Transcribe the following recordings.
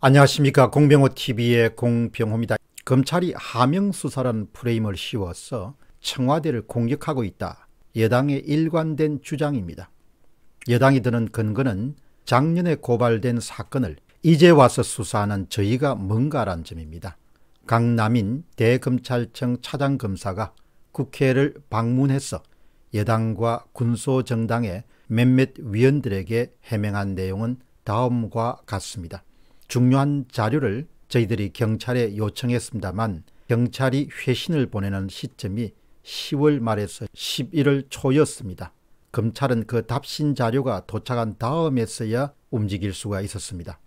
안녕하십니까 공병호TV의 공병호입니다. 검찰이 하명수사라는 프레임을 씌워서 청와대를 공격하고 있다. 여당의 일관된 주장입니다. 여당이 드는 근거는 작년에 고발된 사건을 이제 와서 수사하는 저희가 뭔가란 점입니다. 강남인 대검찰청 차장검사가 국회를 방문해서 여당과 군소정당의 몇몇 위원들에게 해명한 내용은 다음과 같습니다. 중요한 자료를 저희들이 경찰에 요청했습니다만 경찰이 회신을 보내는 시점이 10월 말에서 11월 초였습니다. 검찰은 그 답신 자료가 도착한 다음에서야 움직일 수가 있었습니다.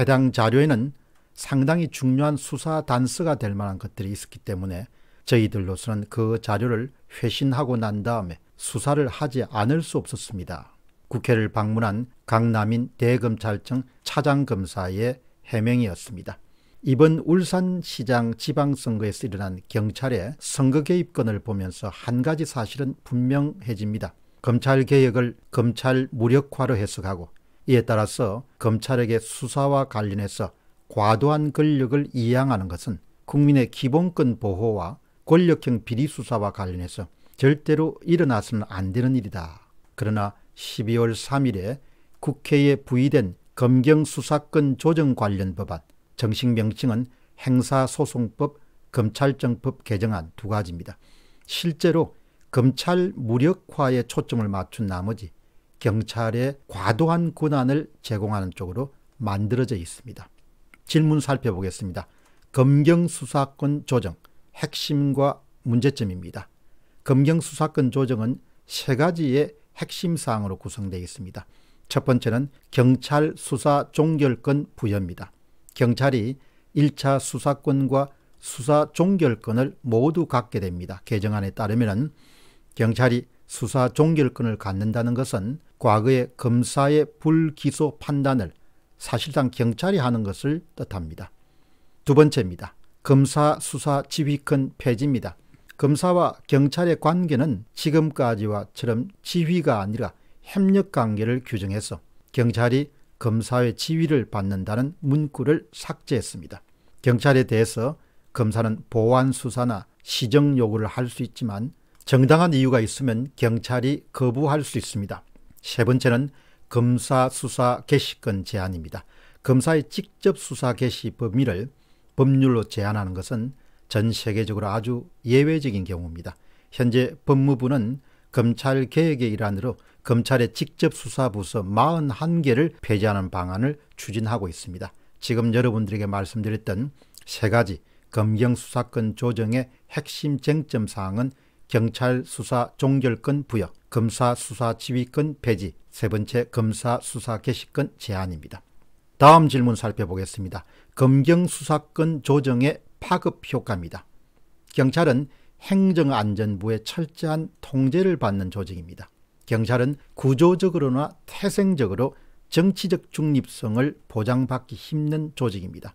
해당 자료에는 상당히 중요한 수사 단서가 될 만한 것들이 있었기 때문에 저희들로서는 그 자료를 회신하고 난 다음에 수사를 하지 않을 수 없었습니다. 국회를 방문한 강남인 대검찰청 차장검사의 해명이었습니다. 이번 울산시장 지방선거에서 일어난 경찰의 선거 개입권을 보면서 한 가지 사실은 분명해집니다. 검찰 개혁을 검찰 무력화로 해석하고 이에 따라서 검찰에게 수사와 관련해서 과도한 권력을 이양하는 것은 국민의 기본권 보호와 권력형 비리 수사와 관련해서 절대로 일어나서는 안 되는 일이다. 그러나 12월 3일에 국회에 부의된 검경수사권 조정 관련 법안, 정식 명칭은 행사소송법, 검찰정법 개정안 두 가지입니다. 실제로 검찰 무력화에 초점을 맞춘 나머지 경찰의 과도한 권한을 제공하는 쪽으로 만들어져 있습니다. 질문 살펴보겠습니다. 검경수사권 조정, 핵심과 문제점입니다. 검경수사권 조정은 세 가지의 핵심 사항으로 구성되어 있습니다. 첫 번째는 경찰 수사 종결권 부여입니다. 경찰이 1차 수사권과 수사 종결권을 모두 갖게 됩니다. 개정안에 따르면 경찰이 수사 종결권을 갖는다는 것은 과거의 검사의 불기소 판단을 사실상 경찰이 하는 것을 뜻합니다. 두 번째입니다. 검사 수사 지휘권 폐지입니다. 검사와 경찰의 관계는 지금까지와처럼 지휘가 아니라 협력 관계를 규정해서 경찰이 검사의 지휘를 받는다는 문구를 삭제했습니다. 경찰에 대해서 검사는 보완 수사나 시정 요구를 할 수 있지만 정당한 이유가 있으면 경찰이 거부할 수 있습니다. 세 번째는 검사 수사 개시권 제한입니다. 검사의 직접 수사 개시 범위를 법률로 제한하는 것은 전 세계적으로 아주 예외적인 경우입니다. 현재 법무부는 검찰 개혁의 일환으로 검찰의 직접 수사 부서 41개를 폐지하는 방안을 추진하고 있습니다. 지금 여러분들에게 말씀드렸던 세 가지 검경 수사권 조정의 핵심 쟁점 사항은 경찰 수사 종결권 부여, 검사 수사 지휘권 폐지, 세 번째 검사 수사 개시권 제한입니다. 다음 질문 살펴보겠습니다. 검경 수사권 조정의 파급 효과입니다. 경찰은 행정안전부의 철저한 통제를 받는 조직입니다. 경찰은 구조적으로나 태생적으로 정치적 중립성을 보장받기 힘든 조직입니다.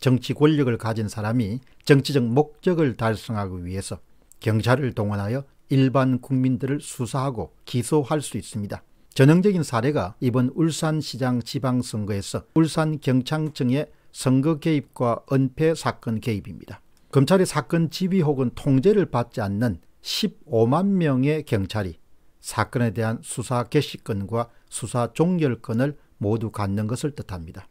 정치 권력을 가진 사람이 정치적 목적을 달성하기 위해서 경찰을 동원하여 일반 국민들을 수사하고 기소할 수 있습니다. 전형적인 사례가 이번 울산시장 지방선거에서 울산경찰청의 선거 개입과 은폐 사건 개입입니다. 검찰이 사건 지휘 혹은 통제를 받지 않는 15만 명의 경찰이 사건에 대한 수사 개시권과 수사 종결권을 모두 갖는 것을 뜻합니다.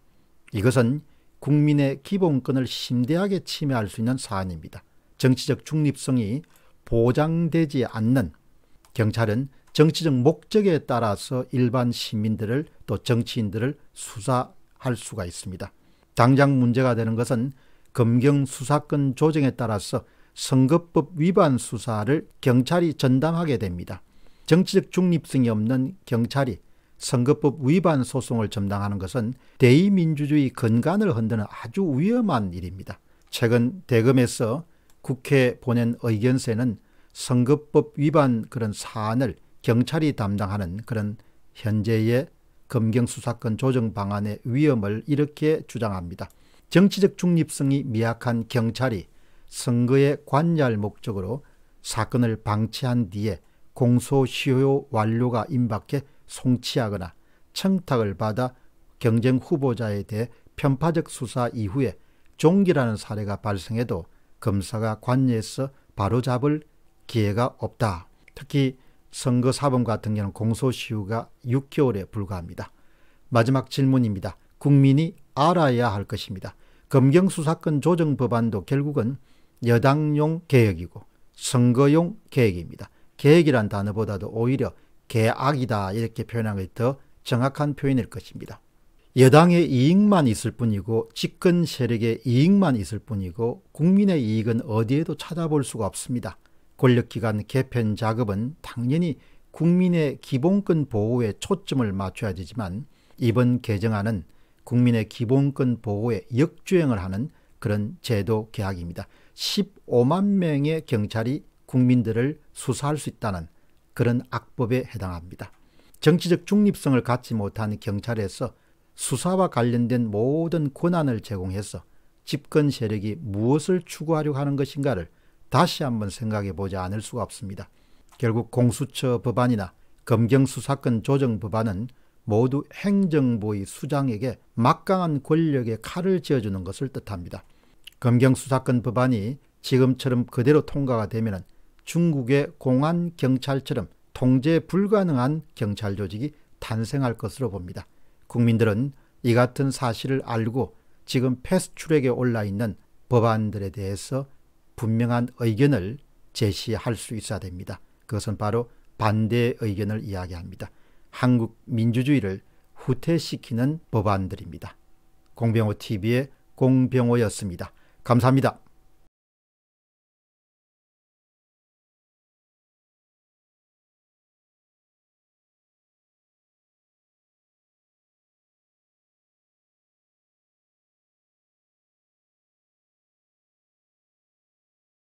이것은 국민의 기본권을 심대하게 침해할 수 있는 사안입니다. 정치적 중립성이 보장되지 않는 경찰은 정치적 목적에 따라서 일반 시민들을 또 정치인들을 수사할 수가 있습니다. 당장 문제가 되는 것은 검경 수사권 조정에 따라서 선거법 위반 수사를 경찰이 전담하게 됩니다. 정치적 중립성이 없는 경찰이 선거법 위반 소송을 점당하는 것은 대의민주주의 근간을 흔드는 아주 위험한 일입니다. 최근 대검에서 국회 보낸 의견서에는 선거법 위반 그런 사안을 경찰이 담당하는 그런 현재의 검경 수사권 조정 방안의 위험을 이렇게 주장합니다. 정치적 중립성이 미약한 경찰이 선거의 관여할 목적으로 사건을 방치한 뒤에 공소시효 완료가 임박해 송치하거나 청탁을 받아 경쟁 후보자에 대해 편파적 수사 이후에 종기라는 사례가 발생해도 검사가 관여해서 바로잡을 기회가 없다. 특히 선거 사범 같은 경우는 공소시효가 6개월에 불과합니다. 마지막 질문입니다. 국민이 알아야 할 것입니다. 검경수사권 조정 법안도 결국은 여당용 개혁이고 선거용 개혁입니다. 개혁이란 단어보다도 오히려 개악이다 이렇게 표현한 것이 더 정확한 표현일 것입니다. 여당의 이익만 있을 뿐이고 집권 세력의 이익만 있을 뿐이고 국민의 이익은 어디에도 찾아볼 수가 없습니다. 권력기관 개편 작업은 당연히 국민의 기본권 보호에 초점을 맞춰야 되지만 이번 개정안은 국민의 기본권 보호에 역주행을 하는 그런 제도 개혁입니다. 15만 명의 경찰이 국민들을 수사할 수 있다는 그런 악법에 해당합니다. 정치적 중립성을 갖지 못한 경찰에서 수사와 관련된 모든 권한을 제공해서 집권 세력이 무엇을 추구하려고 하는 것인가를 다시 한번 생각해 보지 않을 수가 없습니다. 결국 공수처 법안이나 검경수사권 조정 법안은 모두 행정부의 수장에게 막강한 권력의 칼을 쥐어주는 것을 뜻합니다. 검경수사권 법안이 지금처럼 그대로 통과가 되면 중국의 공안 경찰처럼 통제 불가능한 경찰 조직이 탄생할 것으로 봅니다. 국민들은 이 같은 사실을 알고 지금 패스출액에 올라 있는 법안들에 대해서 분명한 의견을 제시할 수 있어야 됩니다. 그것은 바로 반대 의견을 이야기합니다. 한국 민주주의를 후퇴시키는 법안들입니다. 공병호 TV의 공병호였습니다. 감사합니다.